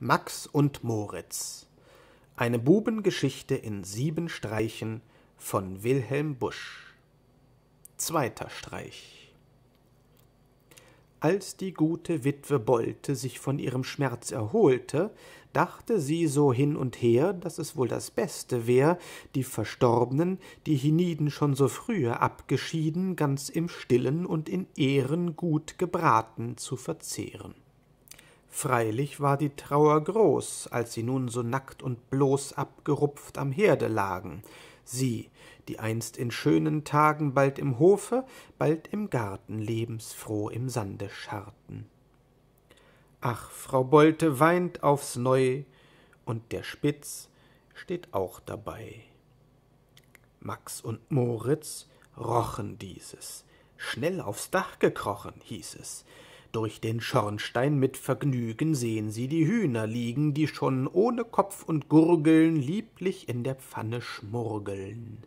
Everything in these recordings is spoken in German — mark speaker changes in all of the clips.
Speaker 1: Max und Moritz. Eine Bubengeschichte in sieben Streichen von Wilhelm Busch. Zweiter Streich. Als die gute Witwe Bolte sich von ihrem Schmerz erholte, dachte sie so hin und her, daß es wohl das Beste wär, die Verstorbenen, die hienieden schon so frühe abgeschieden, ganz im Stillen und in Ehren gut gebraten zu verzehren. Freilich war die Trauer groß, als sie nun so nackt und bloß abgerupft am Herde lagen, sie, die einst in schönen Tagen bald im Hofe, bald im Garten lebensfroh im Sande scharrten. Ach, Frau Bolte weint aufs Neu, und der Spitz steht auch dabei. Max und Moritz rochen dieses, schnell aufs Dach gekrochen, hieß es, durch den Schornstein mit Vergnügen sehen sie die Hühner liegen, die schon ohne Kopf und Gurgeln lieblich in der Pfanne schmurgeln.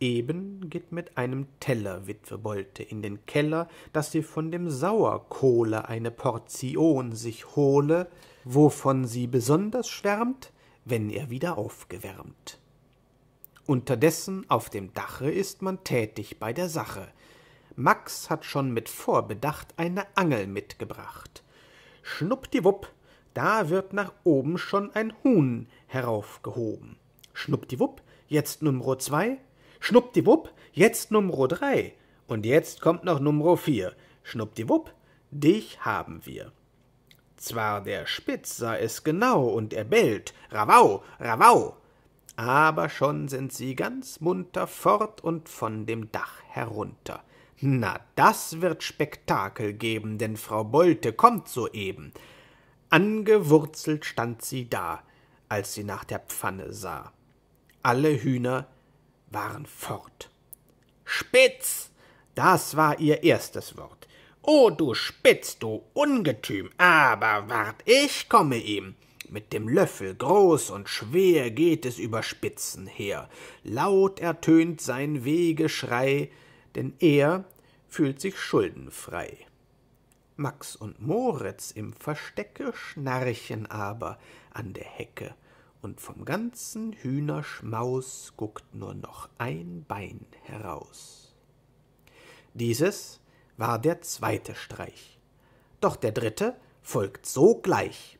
Speaker 1: Eben geht mit einem Teller Witwe Bolte in den Keller, daß sie von dem Sauerkohle eine Portion sich hole, wovon sie besonders schwärmt, wenn er wieder aufgewärmt. Unterdessen auf dem Dache ist man tätig bei der Sache, Max hat schon mit Vorbedacht eine Angel mitgebracht. Schnuppdiwupp, da wird nach oben schon ein Huhn heraufgehoben. Schnuppdiwupp, jetzt Numro zwei, Schnuppdiwupp, jetzt Numro drei. Und jetzt kommt noch Numro vier. Schnuppdiwupp, dich haben wir. Zwar der Spitz sah es genau und er bellt, Ravau, Ravau! Aber schon sind sie ganz munter fort und von dem Dach herunter. Na, das wird Spektakel geben, denn Frau Bolte kommt soeben. Angewurzelt stand sie da, als sie nach der Pfanne sah. Alle Hühner waren fort. Spitz! Das war ihr erstes Wort. O oh, du Spitz, du Ungetüm! Aber wart, ich komme ihm! Mit dem Löffel groß und schwer geht es über Spitzen her. Laut ertönt sein Wehgeschrei, denn er, fühlt sich schuldenfrei. Max und Moritz im Verstecke schnarchen aber an der Hecke, und vom ganzen Hühnerschmaus guckt nur noch ein Bein heraus. Dieses war der zweite Streich, doch der dritte folgt sogleich.